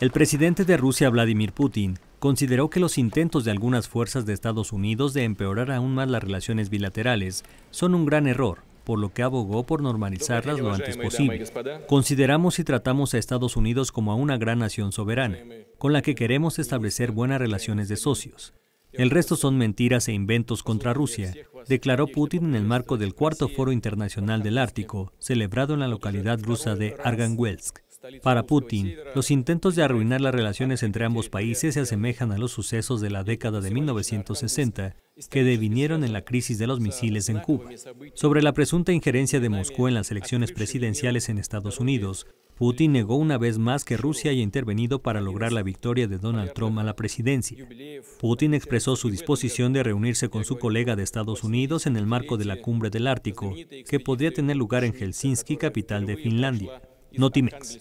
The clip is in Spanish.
El presidente de Rusia, Vladimir Putin, consideró que los intentos de algunas fuerzas de Estados Unidos de empeorar aún más las relaciones bilaterales son un gran error, por lo que abogó por normalizarlas lo antes posible. Consideramos y tratamos a Estados Unidos como a una gran nación soberana, con la que queremos establecer buenas relaciones de socios. El resto son mentiras e inventos contra Rusia, declaró Putin en el marco del Cuarto Foro Internacional del Ártico, celebrado en la localidad rusa de Argangelsk. Para Putin, los intentos de arruinar las relaciones entre ambos países se asemejan a los sucesos de la década de 1960 que devinieron en la crisis de los misiles en Cuba. Sobre la presunta injerencia de Moscú en las elecciones presidenciales en Estados Unidos, Putin negó una vez más que Rusia haya intervenido para lograr la victoria de Donald Trump a la presidencia. Putin expresó su disposición de reunirse con su colega de Estados Unidos en el marco de la cumbre del Ártico, que podría tener lugar en Helsinki, capital de Finlandia. Notimex.